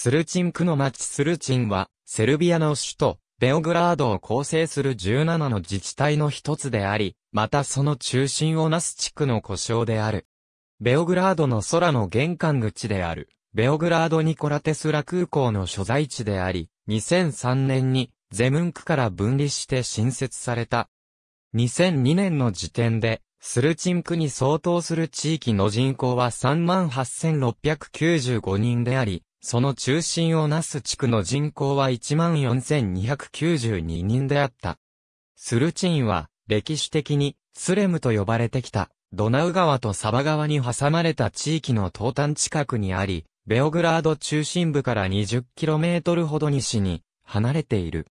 スルチン区の町スルチンは、セルビアの首都、ベオグラードを構成する17の自治体の一つであり、またその中心をなす地区の故障である。ベオグラードの空の玄関口である、ベオグラードニコラテスラ空港の所在地であり、2003年にゼムン区から分離して新設された。2002年の時点で、スルチン区に相当する地域の人口は38,695人であり、その中心をなす地区の人口は14,292人であった。スルチンは、歴史的に、スレムと呼ばれてきた、ドナウ川とサバ川に挟まれた地域の東端近くにあり、ベオグラード中心部から 20km ほど西に、離れている。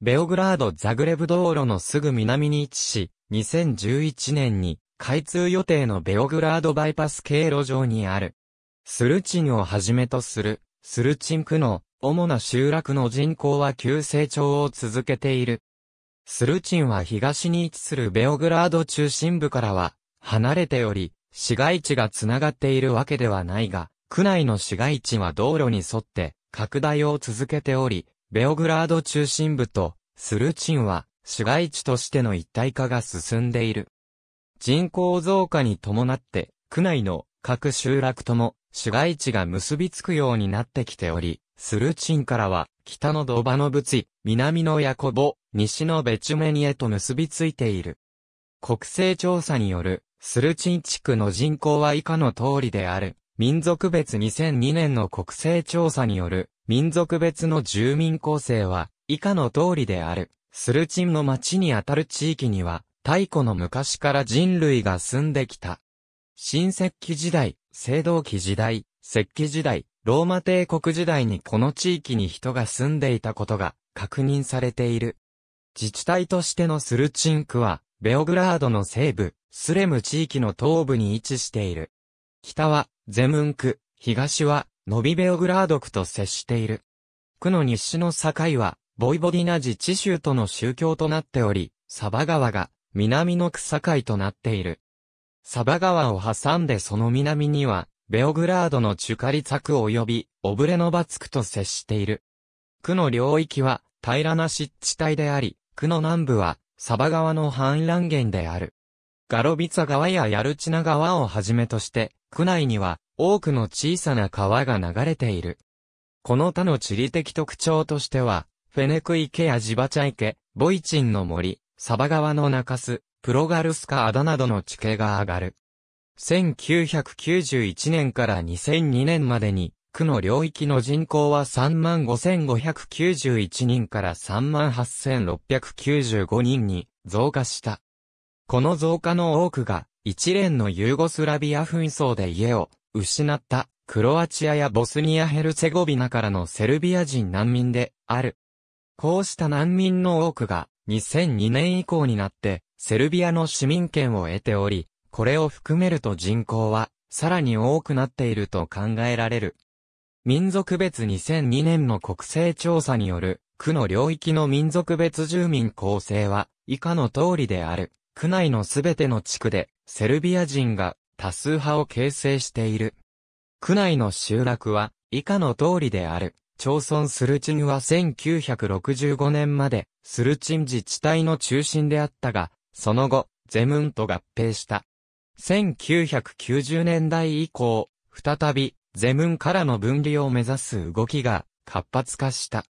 ベオグラード・ザグレブ道路のすぐ南に位置し、2011年に、開通予定のベオグラードバイパス経路上にある。スルチンをはじめとする、スルチン区の主な集落の人口は急成長を続けている。スルチンは東に位置するベオグラード中心部からは離れており、市街地がつながっているわけではないが、区内の市街地は道路に沿って拡大を続けており、ベオグラード中心部とスルチンは市街地としての一体化が進んでいる。人口増加に伴って、区内の各集落とも市街地が結びつくようになってきており、スルチンからは、北のドバノブツィ、南のヤコボ、西のベチュメニへと結びついている。国勢調査による、スルチン地区の人口は以下の通りである。民族別2002年の国勢調査による、民族別の住民構成は、以下の通りである。スルチンの町にあたる地域には、太古の昔から人類が住んできた。新石器時代、青銅器時代、石器時代、ローマ帝国時代にこの地域に人が住んでいたことが確認されている。自治体としてのスルチンクは、ベオグラードの西部、スレム地域の東部に位置している。北は、ゼムン区、東は、ノビベオグラード区と接している。区の西の境は、ボイボディナ自治州との宗教となっており、サバ川が、南の区境となっている。サバ川を挟んでその南には、ベオグラードのチュカリツァク及び、オブレノバツクと接している。区の領域は、平らな湿地帯であり、区の南部は、サバ川の氾濫源である。ガロビツァ川やヤルチナ川をはじめとして、区内には、多くの小さな川が流れている。この他の地理的特徴としては、フェネク池やジバチャ池、ボイチンの森、サバ川の中州、プロガルスカアダなどの地形が上がる。1991年から2002年までに、区の領域の人口は35,591人から38,695人に増加した。この増加の多くが、一連のユーゴスラビア紛争で家を失ったクロアチアやボスニア・ヘルツェゴビナからのセルビア人難民である。こうした難民の多くが2002年以降になってセルビアの市民権を得ており、これを含めると人口は、さらに多くなっていると考えられる。民族別2002年の国勢調査による、区の領域の民族別住民構成は、以下の通りである。区内のすべての地区で、セルビア人が多数派を形成している。区内の集落は、以下の通りである。町村スルチンは1965年まで、スルチン自治体の中心であったが、その後、ゼムンと合併した。1990年代以降、再び、ゼムンからの分離を目指す動きが活発化した。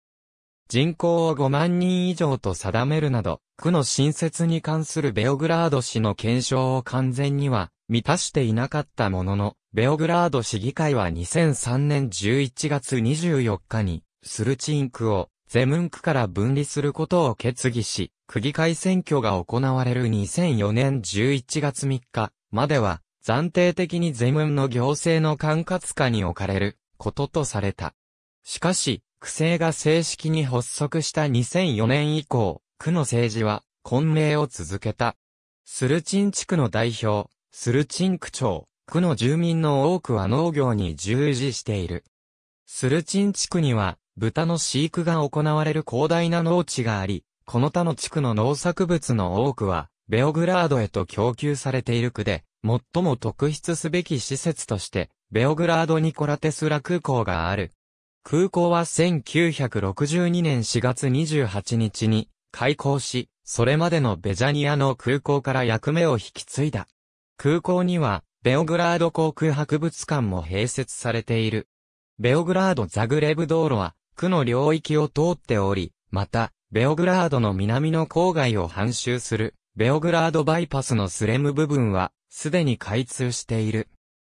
人口を5万人以上と定めるなど、区の新設に関するベオグラード市の検証を完全には満たしていなかったものの、ベオグラード市議会は2003年11月24日に、スルチン区をゼムン区から分離することを決議し、区議会選挙が行われる2004年11月3日までは、暫定的にゼムンの行政の管轄下に置かれることとされた。しかし、区政が正式に発足した2004年以降、区の政治は混迷を続けた。スルチン地区の代表、スルチン区長、区の住民の多くは農業に従事している。スルチン地区には、豚の飼育が行われる広大な農地があり、この他の地区の農作物の多くは、ベオグラードへと供給されている区で、最も特筆すべき施設として、ベオグラードニコラテスラ空港がある。空港は1962年4月28日に開港し、それまでのベジャニアの空港から役目を引き継いだ。空港には、ベオグラード航空博物館も併設されている。ベオグラードザグレブ道路は、区の領域を通っており、また、ベオグラードの南の郊外を半周する、ベオグラードバイパスのスレム部分は、すでに開通している。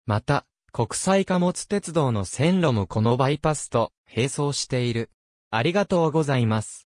また、国際貨物鉄道の線路もこのバイパスと並走している。ありがとうございます。